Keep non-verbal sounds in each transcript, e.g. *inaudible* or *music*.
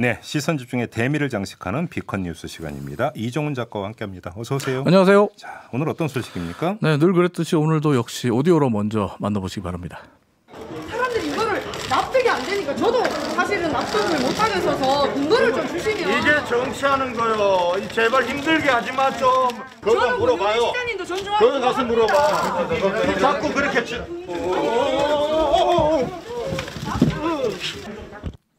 네, 시선 집중의 대미를 장식하는 비컨 뉴스 시간입니다. 이종훈 작가와 함께합니다. 어서 오세요. 안녕하세요. 자, 오늘 어떤 소식입니까? 네, 늘 그랬듯이 오늘도 역시 오디오로 먼저 만나보시기 바랍니다. 사람들이 이거를 납득이 안 되니까 저도 사실은 납득을 못 하겠어서 공부를 좀 주시면 이게 정치하는 거요. 제발 힘들게 하지 마 좀. 거 물어봐요. 시간인도 존중하고 거 가서 물어봐. 자꾸 그렇게 치. 어, 어,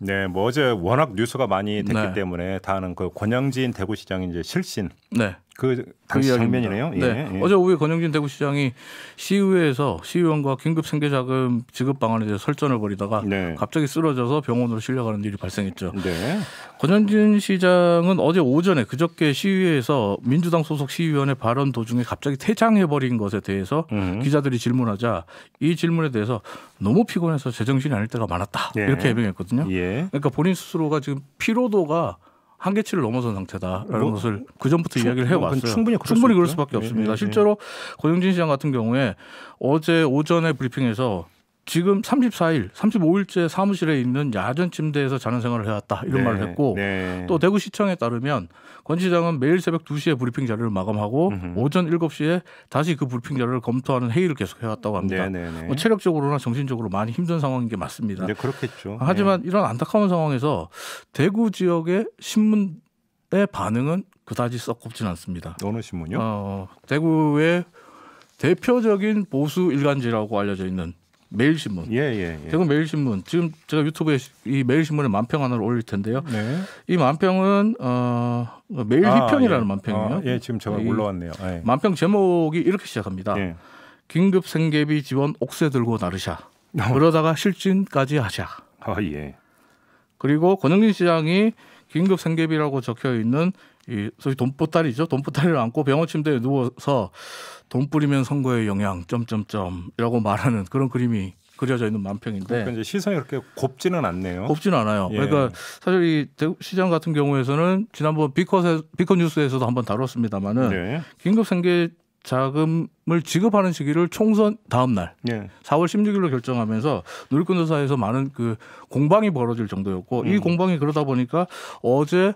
네, 뭐 어제 워낙 뉴스가 많이 됐기 네. 때문에 다는 그권영진 대구시장 이제 실신 네. 그 당시 그 장면이네요. 예. 네. 예. 어제 오후에 권영진 대구시장이 시의회에서 시의원과 긴급 생계자금 지급 방안에 대해 설전을 벌이다가 네. 갑자기 쓰러져서 병원으로 실려가는 일이 발생했죠. 네. 권영진 시장은 어제 오전에 그저께 시의회에서 민주당 소속 시의원의 발언 도중에 갑자기 퇴장해버린 것에 대해서 음. 기자들이 질문하자 이 질문에 대해서 너무 피곤해서 제정신이 아닐 때가 많았다 예. 이렇게 해명했거든요. 예. 그러니까 본인 스스로가 지금 피로도가 한계치를 넘어선 상태다라는 뭐, 것을 그 전부터 이야기를 뭐, 해왔어요. 충분히, 충분히 그럴 수밖에 네, 없습니다. 네, 실제로 고영진 시장 같은 경우에 어제 오전에 브리핑에서 지금 34일, 35일째 사무실에 있는 야전 침대에서 자는 생활을 해왔다 이런 네, 말을 했고 네. 또 대구시청에 따르면 권 시장은 매일 새벽 2시에 브리핑 자료를 마감하고 음흠. 오전 7시에 다시 그 브리핑 자료를 검토하는 회의를 계속 해왔다고 합니다. 네, 네, 네, 뭐 체력적으로나 정신적으로 많이 힘든 상황인 게 맞습니다. 네, 그렇겠죠. 하지만 네. 이런 안타까운 상황에서 대구 지역의 신문의 반응은 그다지 썩 곱진 않습니다. 어느 신문요? 어, 대구의 대표적인 보수 일간지라고 알려져 있는 매일신문. 예, 예, 예. 대구 매일신문. 지금 제가 유튜브에 이 매일신문에 만평 하나를 올릴 텐데요. 네. 이 만평은 어, 매일 아, 희평이라는 예. 만평이에요. 아, 예, 지금 제가 올라왔네요. 예. 만평 제목이 이렇게 시작합니다. 예. 긴급 생계비 지원 옥새 들고 나르샤. 아. 그러다가 실진까지 하자. 아, 예. 그리고 권영진 시장이 긴급 생계비라고 적혀 있는 이 소위 돈보따리죠. 돈보따리를 안고 병원 침대에 누워서 돈 뿌리면 선거의 영향 점점점이라고 말하는 그런 그림이 그려져 있는 만평인데 그러니까 이제 시선이 그렇게 곱지는 않네요. 곱지는 않아요. 예. 그러니까 사실 이시장 같은 경우에는 지난번 비컷에 비컷 뉴스에서도 한번 다뤘습니다마는 예. 긴급 생계 자금을 지급하는 시기를 총선 다음 날 예. 4월 16일로 결정하면서 누리꾼 회사에서 많은 그 공방이 벌어질 정도였고 음. 이 공방이 그러다 보니까 어제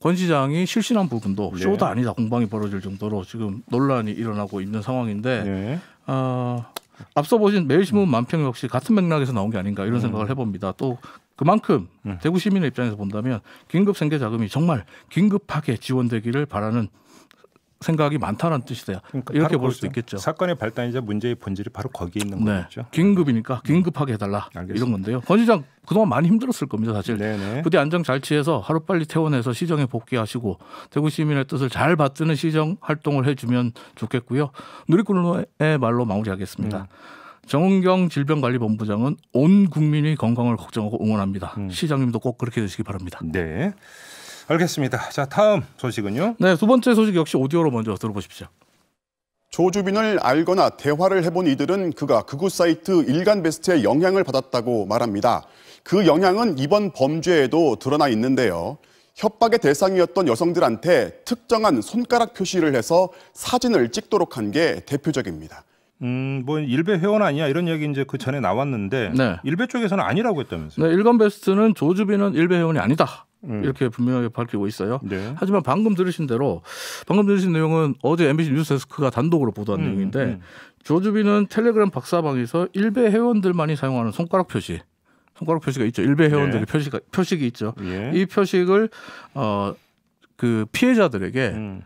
권 시장이 실신한 부분도 네. 쇼도 아니다 공방이 벌어질 정도로 지금 논란이 일어나고 있는 상황인데 네. 어, 앞서 보신 매일신문 만평 역시 같은 맥락에서 나온 게 아닌가 이런 음. 생각을 해봅니다. 또 그만큼 네. 대구 시민의 입장에서 본다면 긴급 생계 자금이 정말 긴급하게 지원되기를 바라는 생각이 많다는 뜻이다. 그러니까 이렇게 볼 수 있겠죠. 사건의 발단이자 문제의 본질이 바로 거기에 있는 네. 거죠. 긴급이니까 음. 긴급하게 해달라 알겠습니다. 이런 건데요. 권시장 그동안 많이 힘들었을 겁니다. 사실 네네. 부대 안정 잘 취해서 하루빨리 퇴원해서 시정에 복귀하시고 대구 시민의 뜻을 잘 받드는 시정 활동을 해주면 좋겠고요. 누리꾼의 말로 마무리하겠습니다. 음. 정은경 질병관리본부장은 온 국민의 건강을 걱정하고 응원합니다. 음. 시장님도 꼭 그렇게 되시기 바랍니다. 네. 알겠습니다. 자, 다음 소식은요? 네, 두 번째 소식 역시 오디오로 먼저 들어보십시오. 조주빈을 알거나 대화를 해본 이들은 그가 극우 사이트 일간 베스트에 영향을 받았다고 말합니다. 그 영향은 이번 범죄에도 드러나 있는데요. 협박의 대상이었던 여성들한테 특정한 손가락 표시를 해서 사진을 찍도록 한 게 대표적입니다. 음, 뭐 일베 회원 아니야 이런 얘기 이제 그 전에 나왔는데 네. 일베 쪽에서는 아니라고 했다면서요? 네, 일간 베스트는 조주빈은 일베 회원이 아니다. 음. 이렇게 분명하게 밝히고 있어요. 네. 하지만 방금 들으신 대로 방금 들으신 내용은 어제 MBC 뉴스데스크가 단독으로 보도한 음, 내용인데 음. 조주빈은 텔레그램 박사방에서 일베 회원들만이 사용하는 손가락 표시, 손가락 표시가 있죠. 일베 네. 회원들의 예. 표시가 표식이 있죠. 예. 이 표식을 어그 피해자들에게 음.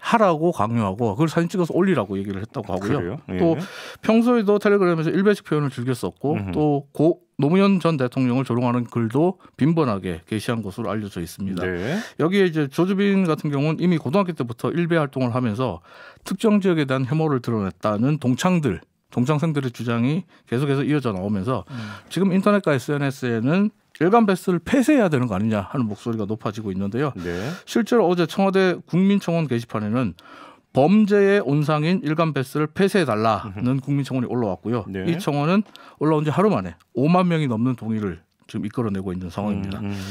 하라고 강요하고 그걸 사진 찍어서 올리라고 얘기를 했다고 하고요. 예. 또 평소에도 텔레그램에서 일베식 표현을 즐겼었고 또 고, 노무현 전 대통령을 조롱하는 글도 빈번하게 게시한 것으로 알려져 있습니다. 네. 여기에 이제 조주빈 같은 경우는 이미 고등학교 때부터 일베 활동을 하면서 특정 지역에 대한 혐오를 드러냈다는 동창들 동창생들의 주장이 계속해서 이어져 나오면서 음. 지금 인터넷과 SNS에는 일간 베스트를 폐쇄해야 되는 거 아니냐 하는 목소리가 높아지고 있는데요. 네. 실제로 어제 청와대 국민청원 게시판에는 범죄의 온상인 일간 베스를 트 폐쇄해달라는 음. 국민청원이 올라왔고요. 네. 이 청원은 올라온 지 하루 만에 5만 명이 넘는 동의를 지금 이끌어내고 있는 상황입니다. 음. 음, 음.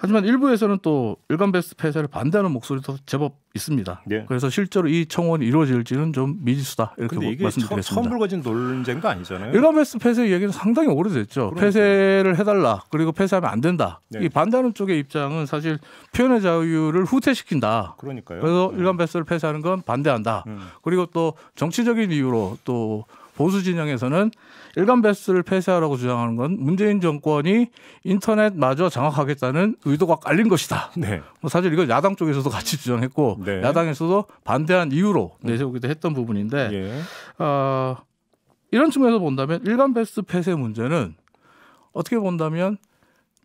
하지만 일부에서는 또 일간 베스트 폐쇄를 반대하는 목소리도 제법 있습니다. 네. 그래서 실제로 이 청원이 이루어질지는 좀 미지수다 이렇게 말씀드리습니다 처, 음 불거진 논쟁도 아니잖아요. 일간 베스트 폐쇄 얘기는 상당히 오래됐죠. 그러니까요. 폐쇄를 해달라 그리고 폐쇄하면 안 된다. 네. 이 반대하는 쪽의 입장은 사실 표현의 자유를 후퇴시킨다. 그러니까요. 그래서 네. 일간 베스트를 폐쇄하는 건 반대한다. 음. 그리고 또 정치적인 이유로 또 보수 진영에서는 일간 배스를 폐쇄하라고 주장하는 건 문재인 정권이 인터넷마저 장악하겠다는 의도가 깔린 것이다. 네. 뭐 사실 이건 야당 쪽에서도 같이 주장했고 네. 야당에서도 반대한 이유로 음. 내세우기도 했던 부분인데 예. 어, 이런 측면에서 본다면 일간 배스 폐쇄 문제는 어떻게 본다면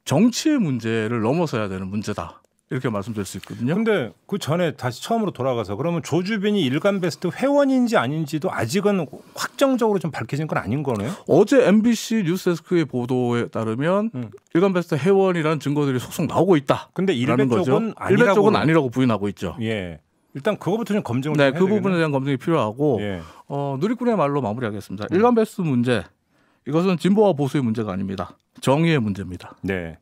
정치의 문제를 넘어서야 되는 문제다. 이렇게 말씀드릴 수 있거든요. 근데 그 전에 다시 처음으로 돌아가서 그러면 조주빈이 일간 베스트 회원인지 아닌지도 아직은 확정적으로 좀 밝혀진 건 아닌 거네요. 어제 MBC 뉴스데스크의 보도에 따르면 음. 일간 베스트 회원이라는 증거들이 속속 나오고 있다. 근데 일베 쪽은 일베 쪽은 아니라고 부인하고 있죠. 예. 일단 그거부터 좀 검증을 네, 그 되겠네. 부분에 대한 검증이 필요하고 예. 어, 누리꾼의 말로 마무리하겠습니다. 음. 일간 베스트 문제 이것은 진보와 보수의 문제가 아닙니다. 정의의 문제입니다. 네.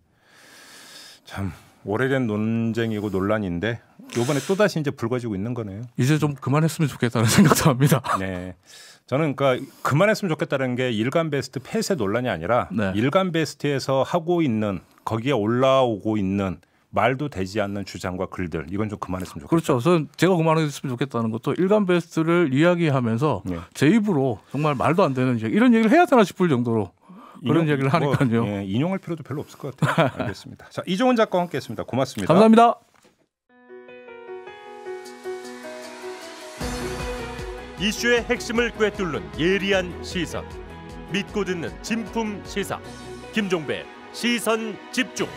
참 오래된 논쟁이고 논란인데 요번에 또 다시 이제 불거지고 있는 거네요. 이제 좀 그만했으면 좋겠다는 *laughs* 생각도 합니다. 네. 저는 그러니까 그만했으면 좋겠다는 게 일간 베스트 폐쇄 논란이 아니라 네. 일간 베스트에서 하고 있는 거기에 올라오고 있는 말도 되지 않는 주장과 글들 이건 좀 그만했으면 좋겠다. 그렇죠. 저는 제가 그만했으면 좋겠다는 것도 일간 베스트를 이야기하면서 네. 제 입으로 정말 말도 안 되는 이런 얘기를 해야 되나 싶을 정도로 그런 인용, 얘기를 하니까요. 뭐, 예, 인용할 필요도 별로 없을 것 같아요. *laughs* 알겠습니다. 자 이종훈 작가와 함께했습니다. 고맙습니다. 감사합니다. 이슈의 핵심을 꿰뚫는 예리한 시선, 믿고 듣는 진품 시사, 김종배 시선 집중.